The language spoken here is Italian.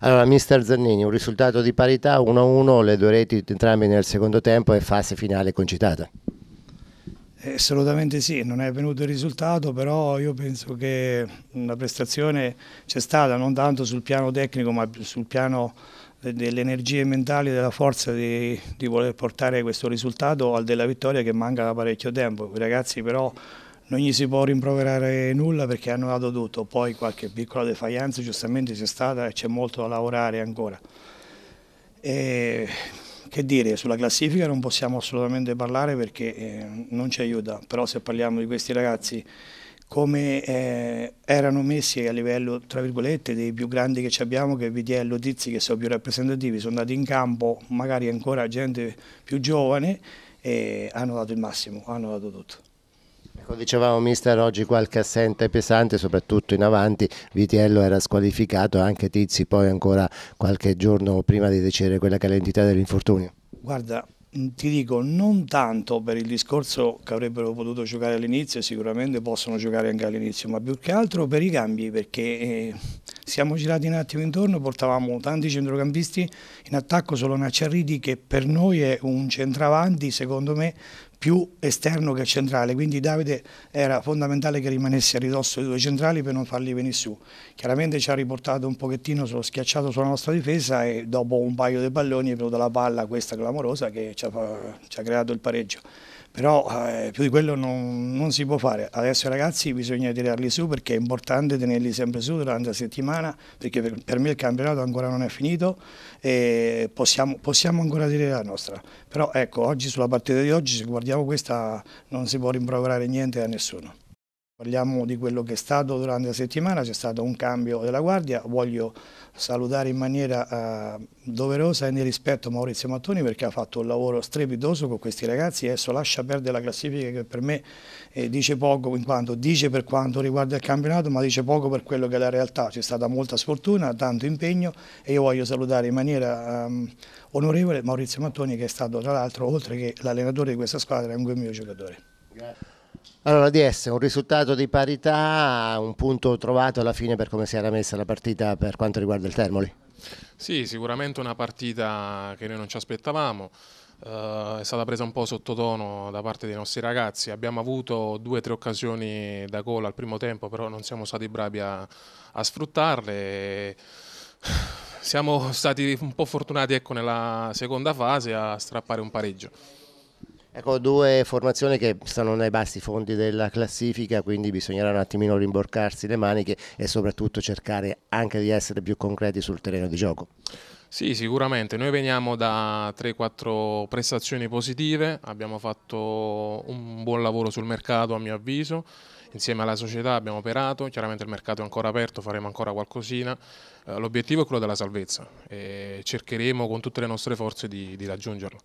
Allora, mister Zannini, un risultato di parità 1-1, le due reti entrambe nel secondo tempo e fase finale concitata. Eh, assolutamente sì, non è venuto il risultato, però io penso che la prestazione c'è stata non tanto sul piano tecnico ma sul piano delle energie mentali, della forza di, di voler portare questo risultato al della vittoria che manca da parecchio tempo. I ragazzi però non gli si può rimproverare nulla perché hanno dato tutto, poi qualche piccola defianza, giustamente c'è stata e c'è molto da lavorare ancora. E, che dire, sulla classifica non possiamo assolutamente parlare perché eh, non ci aiuta, però se parliamo di questi ragazzi come eh, erano messi a livello tra virgolette dei più grandi che abbiamo che Vitiello, Tizzi che sono più rappresentativi sono andati in campo magari ancora gente più giovane e hanno dato il massimo, hanno dato tutto come ecco, dicevamo mister, oggi qualche assente pesante, soprattutto in avanti, Vitiello era squalificato, anche Tizi poi ancora qualche giorno prima di decidere quella che è l'entità dell'infortunio. Guarda, mm, ti dico, non tanto per il discorso che avrebbero potuto giocare all'inizio, sicuramente possono giocare anche all'inizio, ma più che altro per i cambi, perché... Eh siamo girati un attimo intorno, portavamo tanti centrocampisti in attacco solo Nacciarriti che per noi è un centravanti secondo me più esterno che centrale, quindi Davide era fondamentale che rimanesse a ridosso dei due centrali per non farli venire su. Chiaramente ci ha riportato un pochettino sullo schiacciato sulla nostra difesa e dopo un paio di palloni è venuta la palla questa clamorosa che ci ha, ci ha creato il pareggio però eh, più di quello non, non, si può fare. Adesso ragazzi bisogna tirarli su perché è importante tenerli sempre su durante la settimana settimana, perché per, me il campionato ancora non è finito e possiamo, possiamo ancora dire la nostra. Però ecco, oggi sulla partita di oggi, se guardiamo questa, non si può rimproverare niente a nessuno. Parliamo di quello che è stato durante la settimana, c'è stato un cambio della guardia, voglio salutare in maniera eh, doverosa e nel rispetto Maurizio Mattoni perché ha fatto un lavoro strepitoso con questi ragazzi, adesso lascia perdere la classifica che per me eh, dice poco in quanto dice per quanto riguarda il campionato ma dice poco per quello che è la realtà, c'è stata molta sfortuna, tanto impegno e io voglio salutare in maniera eh, onorevole Maurizio Mattoni che è stato tra l'altro oltre che l'allenatore di questa squadra anche un mio giocatore. Grazie. Allora DS, un risultato di parità, un punto trovato alla fine per come si era messa la partita per quanto riguarda il Termoli. Sì, sicuramente una partita che noi non ci aspettavamo, eh, è stata presa un po' sottotono da parte dei nostri ragazzi, abbiamo avuto due o tre occasioni da gol al primo tempo, però non siamo stati bravi a, a sfruttarle. Siamo stati un po' fortunati ecco, nella seconda fase a strappare un pareggio. Ecco, due formazioni che stanno nei bassi fondi della classifica, quindi bisognerà un attimino rimborcarsi le maniche e soprattutto cercare anche di essere più concreti sul terreno di gioco. Sì, sicuramente. Noi veniamo da 3-4 prestazioni positive, abbiamo fatto un buon lavoro sul mercato a mio avviso, insieme alla società abbiamo operato, chiaramente il mercato è ancora aperto, faremo ancora qualcosina. Eh, l'obiettivo è quello della salvezza e cercheremo con tutte le nostre forze di, di raggiungerlo.